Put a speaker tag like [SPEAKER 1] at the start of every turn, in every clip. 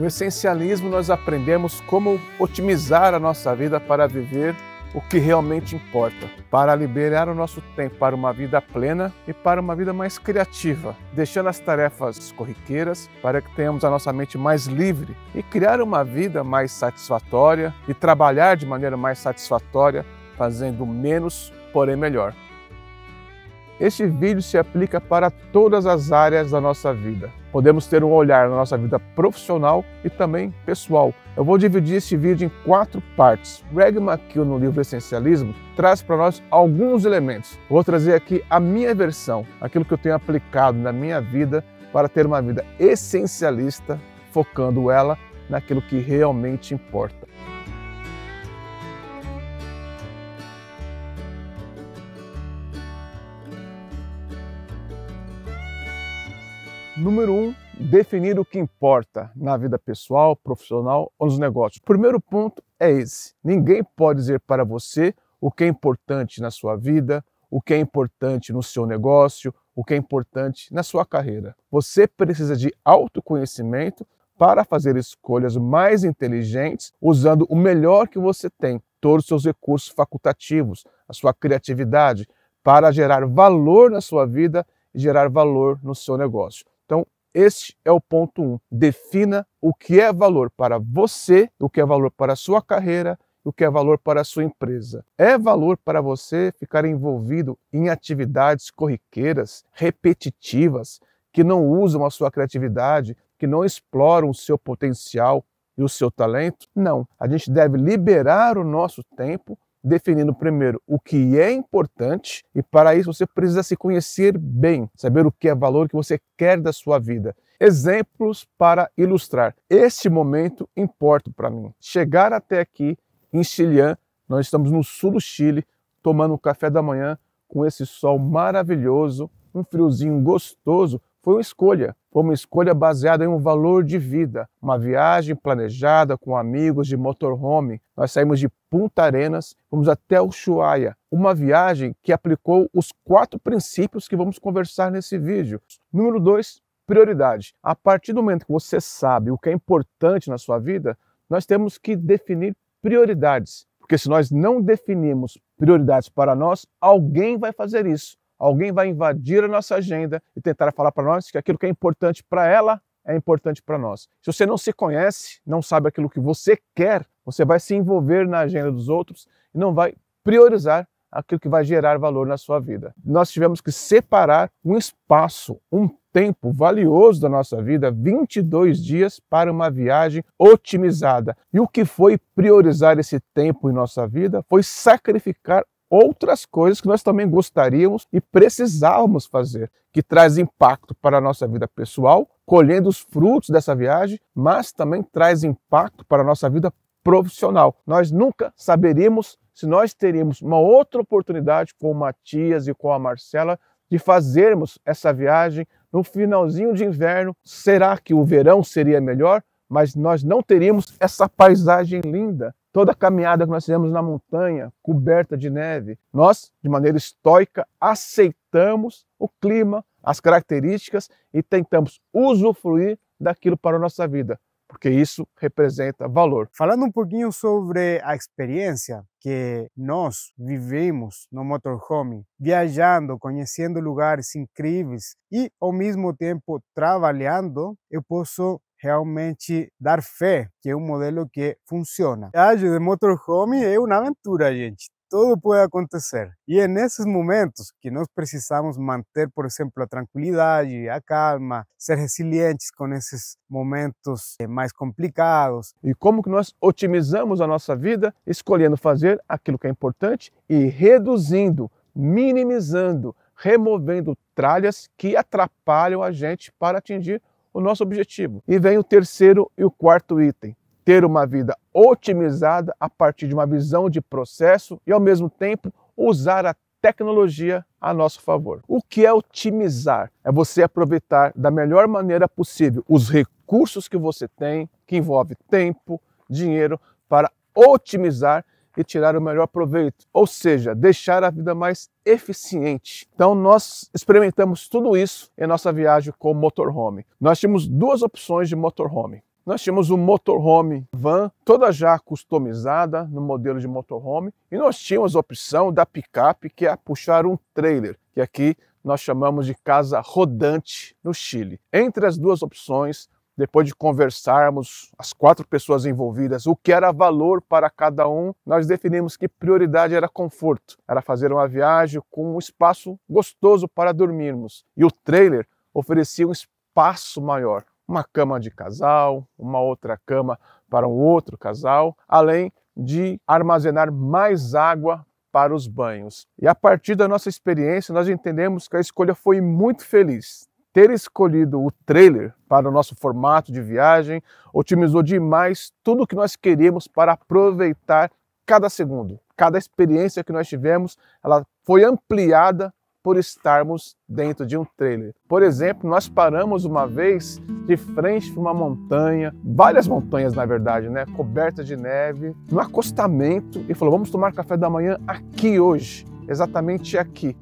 [SPEAKER 1] No essencialismo, nós aprendemos como otimizar a nossa vida para viver o que realmente importa, para liberar o nosso tempo para uma vida plena e para uma vida mais criativa, deixando as tarefas corriqueiras para que tenhamos a nossa mente mais livre e criar uma vida mais satisfatória e trabalhar de maneira mais satisfatória, fazendo menos, porém melhor. Este vídeo se aplica para todas as áreas da nossa vida. Podemos ter um olhar na nossa vida profissional e também pessoal. Eu vou dividir este vídeo em quatro partes. Greg McKeown, no livro Essencialismo, traz para nós alguns elementos. Vou trazer aqui a minha versão, aquilo que eu tenho aplicado na minha vida para ter uma vida essencialista, focando ela naquilo que realmente importa. Número um, definir o que importa na vida pessoal, profissional ou nos negócios. O primeiro ponto é esse. Ninguém pode dizer para você o que é importante na sua vida, o que é importante no seu negócio, o que é importante na sua carreira. Você precisa de autoconhecimento para fazer escolhas mais inteligentes usando o melhor que você tem, todos os seus recursos facultativos, a sua criatividade, para gerar valor na sua vida e gerar valor no seu negócio. Este é o ponto 1. Um. Defina o que é valor para você, o que é valor para a sua carreira, o que é valor para a sua empresa. É valor para você ficar envolvido em atividades corriqueiras, repetitivas, que não usam a sua criatividade, que não exploram o seu potencial e o seu talento? Não. A gente deve liberar o nosso tempo definindo primeiro o que é importante e para isso você precisa se conhecer bem, saber o que é valor que você quer da sua vida. Exemplos para ilustrar. Este momento importa para mim. Chegar até aqui em Chilean, nós estamos no sul do Chile, tomando o café da manhã com esse sol maravilhoso, um friozinho gostoso, foi uma escolha, foi uma escolha baseada em um valor de vida, uma viagem planejada com amigos de motorhome. Nós saímos de Punta Arenas, fomos até Ushuaia, uma viagem que aplicou os quatro princípios que vamos conversar nesse vídeo. Número dois, prioridade. A partir do momento que você sabe o que é importante na sua vida, nós temos que definir prioridades. Porque se nós não definimos prioridades para nós, alguém vai fazer isso alguém vai invadir a nossa agenda e tentar falar para nós que aquilo que é importante para ela é importante para nós. Se você não se conhece, não sabe aquilo que você quer, você vai se envolver na agenda dos outros e não vai priorizar aquilo que vai gerar valor na sua vida. Nós tivemos que separar um espaço, um tempo valioso da nossa vida, 22 dias, para uma viagem otimizada. E o que foi priorizar esse tempo em nossa vida foi sacrificar outras coisas que nós também gostaríamos e precisávamos fazer, que traz impacto para a nossa vida pessoal, colhendo os frutos dessa viagem, mas também traz impacto para a nossa vida profissional. Nós nunca saberíamos se nós teríamos uma outra oportunidade com o Matias e com a Marcela de fazermos essa viagem no finalzinho de inverno. Será que o verão seria melhor? mas nós não teríamos essa paisagem linda. Toda a caminhada que nós fizemos na montanha, coberta de neve, nós, de maneira estoica, aceitamos o clima, as características e tentamos usufruir daquilo para a nossa vida, porque isso representa valor. Falando um pouquinho sobre a experiência que
[SPEAKER 2] nós vivemos no motorhome, viajando, conhecendo lugares incríveis e, ao mesmo tempo, trabalhando, eu posso realmente dar fé que é um modelo que funciona. a Viagem de motorhome é uma aventura, gente. Tudo pode acontecer. E é nesses momentos que nós precisamos manter, por exemplo, a tranquilidade, a calma, ser resilientes com esses momentos eh, mais
[SPEAKER 1] complicados. E como que nós otimizamos a nossa vida escolhendo fazer aquilo que é importante e reduzindo, minimizando, removendo tralhas que atrapalham a gente para atingir o nosso objetivo. E vem o terceiro e o quarto item: ter uma vida otimizada a partir de uma visão de processo e, ao mesmo tempo, usar a tecnologia a nosso favor. O que é otimizar? É você aproveitar da melhor maneira possível os recursos que você tem, que envolve tempo, dinheiro, para otimizar e tirar o melhor proveito, ou seja, deixar a vida mais eficiente. Então nós experimentamos tudo isso em nossa viagem com o motorhome. Nós tínhamos duas opções de motorhome. Nós tínhamos um motorhome van, toda já customizada no modelo de motorhome, e nós tínhamos a opção da picape, que é puxar um trailer, que aqui nós chamamos de casa rodante no Chile. Entre as duas opções, depois de conversarmos as quatro pessoas envolvidas, o que era valor para cada um, nós definimos que prioridade era conforto, era fazer uma viagem com um espaço gostoso para dormirmos. E o trailer oferecia um espaço maior, uma cama de casal, uma outra cama para um outro casal, além de armazenar mais água para os banhos. E a partir da nossa experiência, nós entendemos que a escolha foi muito feliz, ter escolhido o trailer para o nosso formato de viagem otimizou demais tudo o que nós queríamos para aproveitar cada segundo. Cada experiência que nós tivemos, ela foi ampliada por estarmos dentro de um trailer. Por exemplo, nós paramos uma vez de frente para uma montanha, várias montanhas na verdade, né, coberta de neve, no acostamento e falou: "Vamos tomar café da manhã aqui hoje, exatamente aqui".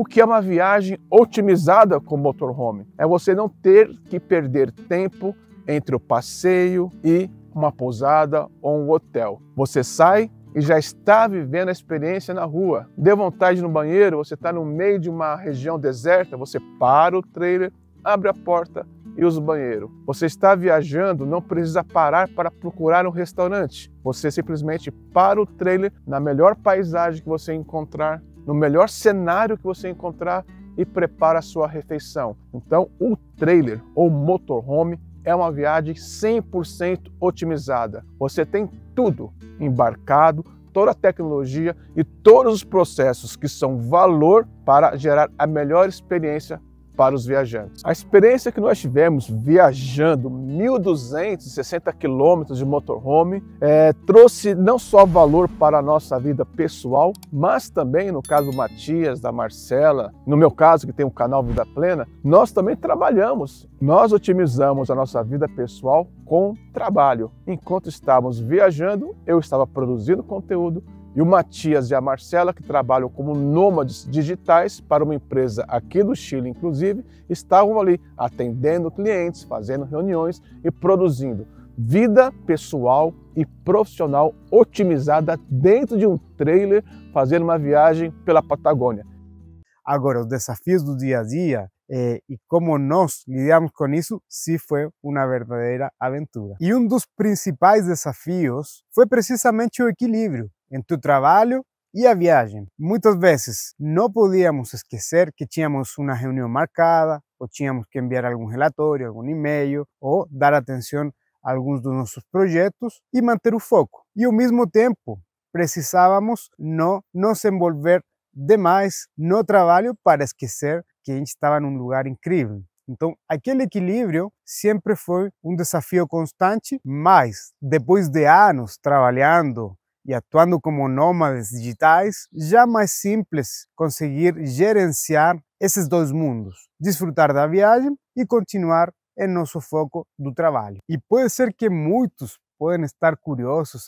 [SPEAKER 1] O que é uma viagem otimizada com motorhome? É você não ter que perder tempo entre o passeio e uma pousada ou um hotel. Você sai e já está vivendo a experiência na rua. Deu vontade no banheiro, você está no meio de uma região deserta, você para o trailer, abre a porta e usa o banheiro. Você está viajando, não precisa parar para procurar um restaurante. Você simplesmente para o trailer na melhor paisagem que você encontrar no melhor cenário que você encontrar e prepara a sua refeição. Então, o trailer ou motorhome é uma viagem 100% otimizada. Você tem tudo embarcado, toda a tecnologia e todos os processos que são valor para gerar a melhor experiência para os viajantes. A experiência que nós tivemos viajando 1.260 quilômetros de motorhome é, trouxe não só valor para a nossa vida pessoal, mas também, no caso do Matias, da Marcela, no meu caso, que tem o um canal Vida Plena, nós também trabalhamos. Nós otimizamos a nossa vida pessoal com trabalho. Enquanto estávamos viajando, eu estava produzindo conteúdo, e o Matias e a Marcela, que trabalham como nômades digitais para uma empresa aqui do Chile, inclusive, estavam ali atendendo clientes, fazendo reuniões e produzindo vida pessoal e profissional otimizada dentro de um trailer, fazendo uma viagem pela Patagônia. Agora, os desafios do dia a dia
[SPEAKER 2] eh, e como nós lidamos com isso, sim, foi uma verdadeira aventura. E um dos principais desafios foi precisamente o equilíbrio em tu trabalho e a viagem. Muitas vezes não podíamos esquecer que tínhamos uma reunião marcada, ou tínhamos que enviar algum relatório, algum e-mail, ou dar atenção a alguns dos nossos projetos e manter o foco. E ao mesmo tempo, precisávamos não nos envolver demais no trabalho para esquecer que a gente estava num lugar incrível. Então, aquele equilíbrio sempre foi um desafio constante, mas depois de anos trabalhando y actuando como nómades digitais, ya más simples conseguir gerenciar esos dos mundos, de da viaje y continuar en nuestro foco do trabajo. Y puede ser que muchos pueden estar curiosos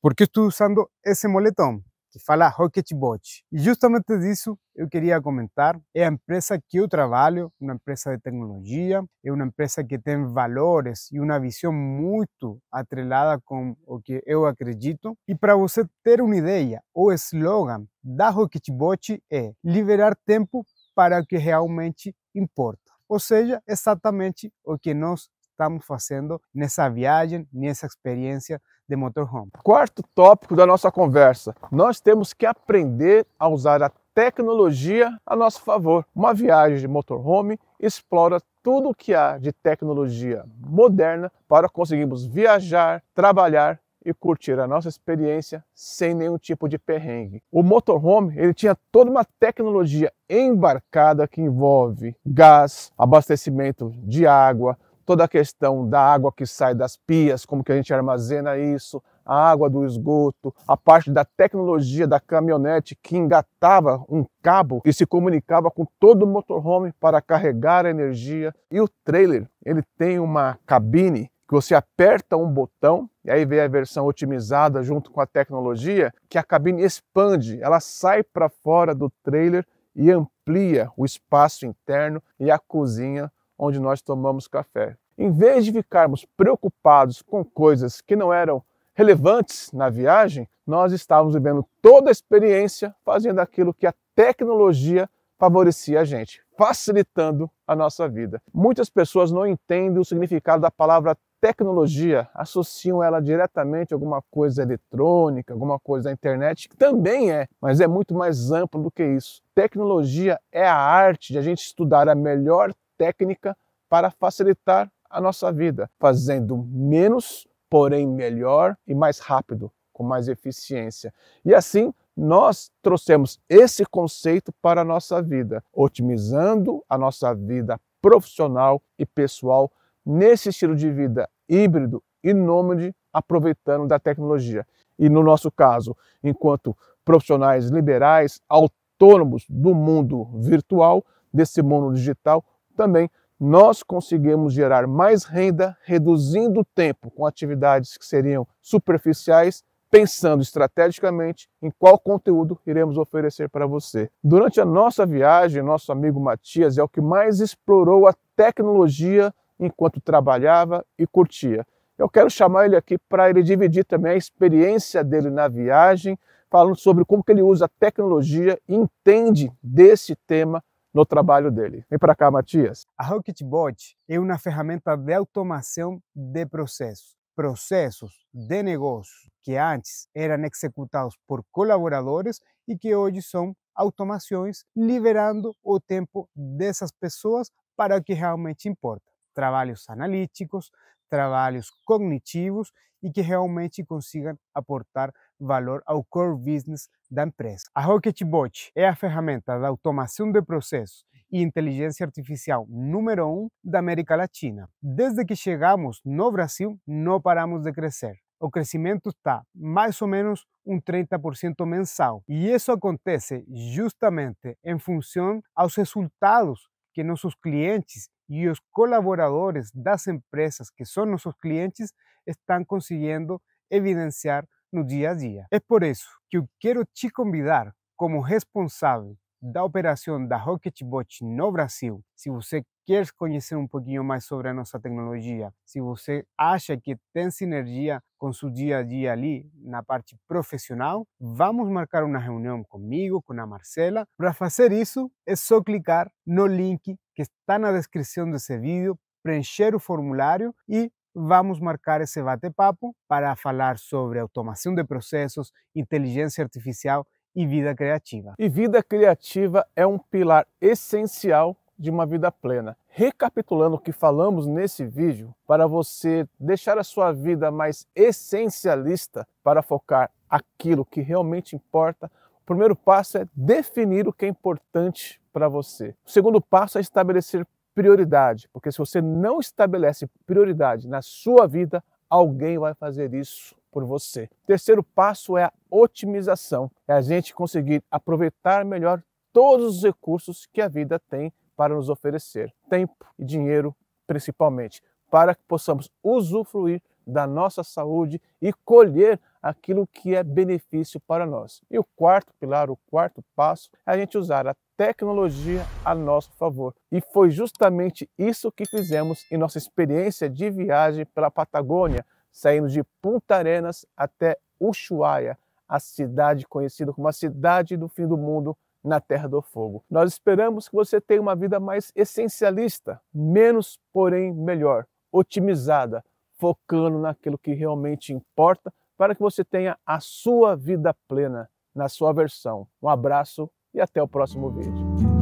[SPEAKER 2] ¿Por qué estoy usando ese moletón? que fala Rocketbot. E justamente disso eu queria comentar. É a empresa que eu trabalho, uma empresa de tecnologia, é uma empresa que tem valores e uma visão muito atrelada com o que eu acredito. E para você ter uma ideia, o slogan da Rocketbot é liberar tempo para o que realmente importa. Ou seja, exatamente o que nós estamos fazendo nessa viagem,
[SPEAKER 1] nessa experiência de motorhome. Quarto tópico da nossa conversa: nós temos que aprender a usar a tecnologia a nosso favor. Uma viagem de motorhome explora tudo o que há de tecnologia moderna para conseguirmos viajar, trabalhar e curtir a nossa experiência sem nenhum tipo de perrengue. O motorhome ele tinha toda uma tecnologia embarcada que envolve gás, abastecimento de água, toda a questão da água que sai das pias, como que a gente armazena isso, a água do esgoto, a parte da tecnologia da caminhonete que engatava um cabo e se comunicava com todo o motorhome para carregar a energia. E o trailer, ele tem uma cabine que você aperta um botão e aí vem a versão otimizada junto com a tecnologia, que a cabine expande, ela sai para fora do trailer e amplia o espaço interno e a cozinha onde nós tomamos café. Em vez de ficarmos preocupados com coisas que não eram relevantes na viagem, nós estávamos vivendo toda a experiência fazendo aquilo que a tecnologia favorecia a gente, facilitando a nossa vida. Muitas pessoas não entendem o significado da palavra tecnologia, associam ela diretamente a alguma coisa eletrônica, alguma coisa da internet, que também é, mas é muito mais amplo do que isso. Tecnologia é a arte de a gente estudar a melhor técnica para facilitar a nossa vida, fazendo menos, porém melhor e mais rápido, com mais eficiência. E assim, nós trouxemos esse conceito para a nossa vida, otimizando a nossa vida profissional e pessoal nesse estilo de vida híbrido e nômade, aproveitando da tecnologia. E no nosso caso, enquanto profissionais liberais, autônomos do mundo virtual, desse mundo digital, também nós conseguimos gerar mais renda reduzindo o tempo com atividades que seriam superficiais, pensando estrategicamente em qual conteúdo iremos oferecer para você. Durante a nossa viagem, nosso amigo Matias é o que mais explorou a tecnologia enquanto trabalhava e curtia. Eu quero chamar ele aqui para ele dividir também a experiência dele na viagem, falando sobre como que ele usa a tecnologia e entende desse tema no trabalho dele. Vem para cá, Matias.
[SPEAKER 2] A Rocketbot é uma ferramenta de automação de processos. Processos de negócios que antes eram executados por colaboradores e que hoje são automações, liberando o tempo dessas pessoas para o que realmente importa: trabalhos analíticos, trabalhos cognitivos e que realmente consigam aportar valor ao core business da empresa. A Rocketbot é a ferramenta da automação de processos e inteligência artificial número um da América Latina. Desde que chegamos no Brasil, não paramos de crescer. O crescimento está mais ou menos um 30% mensal. E isso acontece justamente em função aos resultados que nossos clientes y los colaboradores de las empresas que son nuestros clientes están consiguiendo evidenciar no día a día. Es por eso que quiero chico te convidar como responsable. da operação da Rocketbot no Brasil. Se você quer conhecer um pouquinho mais sobre a nossa tecnologia, se você acha que tem sinergia com seu dia a dia ali na parte profissional, vamos marcar uma reunião comigo, com a Marcela. Para fazer isso, é só clicar no link que está na descrição desse vídeo, preencher o formulário e vamos marcar esse bate-papo para falar sobre automação de processos, inteligência artificial e vida criativa.
[SPEAKER 1] E vida criativa é um pilar essencial de uma vida plena. Recapitulando o que falamos nesse vídeo, para você deixar a sua vida mais essencialista para focar aquilo que realmente importa, o primeiro passo é definir o que é importante para você. O segundo passo é estabelecer prioridade, porque se você não estabelece prioridade na sua vida, alguém vai fazer isso por você. Terceiro passo é a otimização, é a gente conseguir aproveitar melhor todos os recursos que a vida tem para nos oferecer, tempo e dinheiro principalmente, para que possamos usufruir da nossa saúde e colher aquilo que é benefício para nós. E o quarto pilar, o quarto passo, é a gente usar a tecnologia a nosso favor. E foi justamente isso que fizemos em nossa experiência de viagem pela Patagônia saindo de Punta Arenas até Ushuaia, a cidade conhecida como a cidade do fim do mundo na Terra do Fogo. Nós esperamos que você tenha uma vida mais essencialista, menos, porém melhor, otimizada, focando naquilo que realmente importa para que você tenha a sua vida plena na sua versão. Um abraço e até o próximo vídeo.